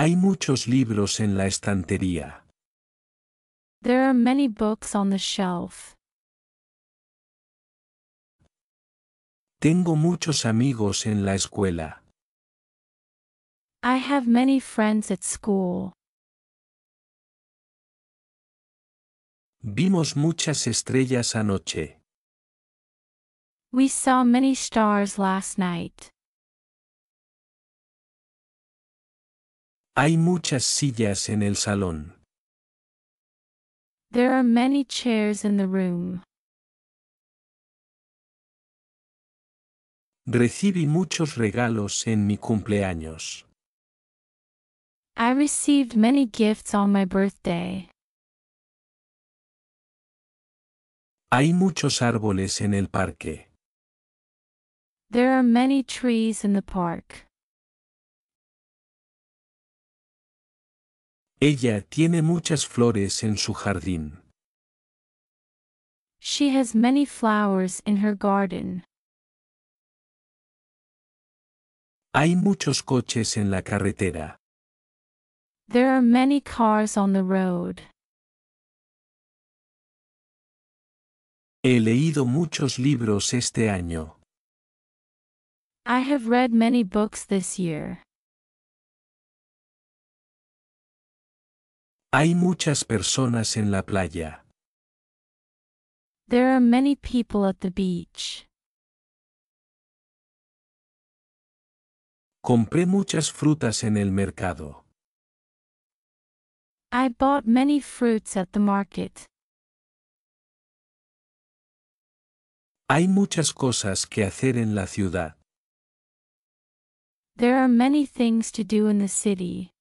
Hay muchos libros en la estantería. There are many books on the shelf. Tengo muchos amigos en la escuela. I have many friends at school. Vimos muchas estrellas anoche. We saw many stars last night. Hay muchas sillas en el salón. There are many chairs in the room. Recibí muchos regalos en mi cumpleaños. I received many gifts on my birthday. Hay muchos árboles en el parque. There are many trees in the park. Ella tiene muchas flores en su jardín. She has many flowers in her garden. Hay muchos coches en la carretera. There are many cars on the road. He leído muchos libros este año. I have read many books this year. Hay muchas personas en la playa. There are many people at the beach. Compré muchas frutas en el mercado. I bought many fruits at the market. Hay muchas cosas que hacer en la ciudad. There are many things to do in the city.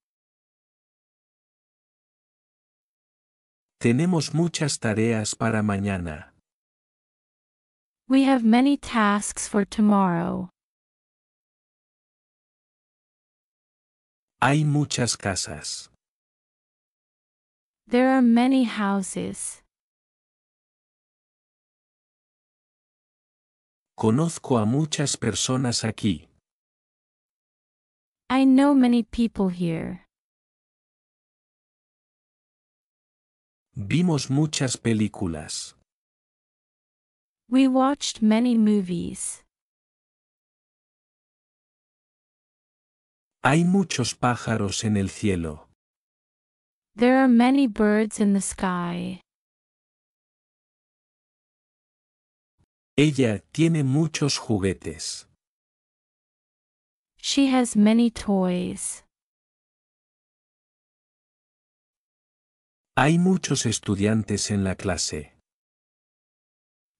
Tenemos muchas tareas para mañana. We have many tasks for tomorrow. Hay muchas casas. There are many houses. Conozco a muchas personas aquí. I know many people here. Vimos muchas películas. We watched many movies. Hay muchos pájaros en el cielo. There are many birds in the sky. Ella tiene muchos juguetes. She has many toys. Hay muchos estudiantes en la clase.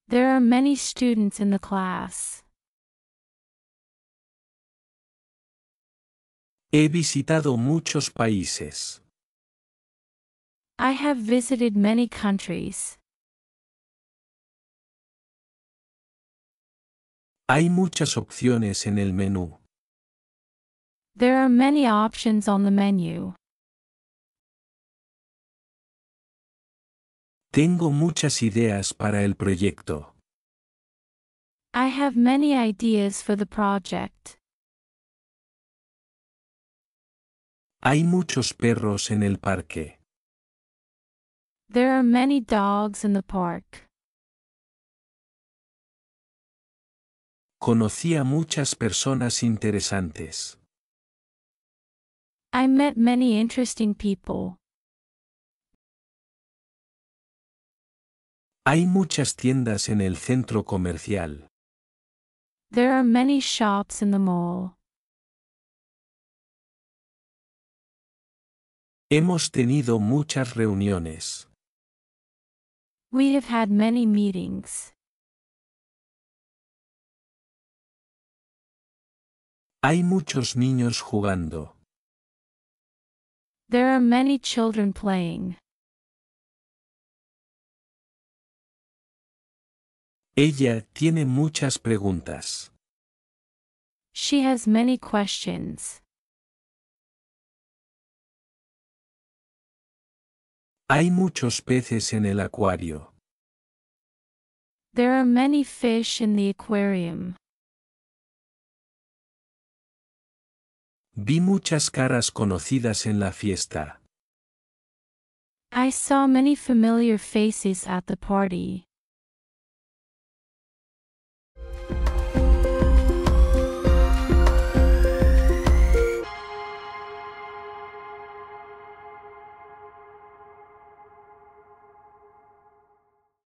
There are many students in the class. He visitado muchos países. I have visited many countries. Hay muchas opciones en el menú. There are many options on the menu. Tengo muchas ideas para el proyecto. I have many ideas for the project. Hay muchos perros en el parque. There are many dogs in the park. Conocí a muchas personas interesantes. I met many interesting people. Hay muchas tiendas en el centro comercial. There are many shops in the mall. Hemos tenido muchas reuniones. We have had many meetings. Hay muchos niños jugando. There are many children playing. Ella tiene muchas preguntas. She has many questions. Hay muchos peces en el acuario. There are many fish in the aquarium. Vi muchas caras conocidas en la fiesta. I saw many familiar faces at the party.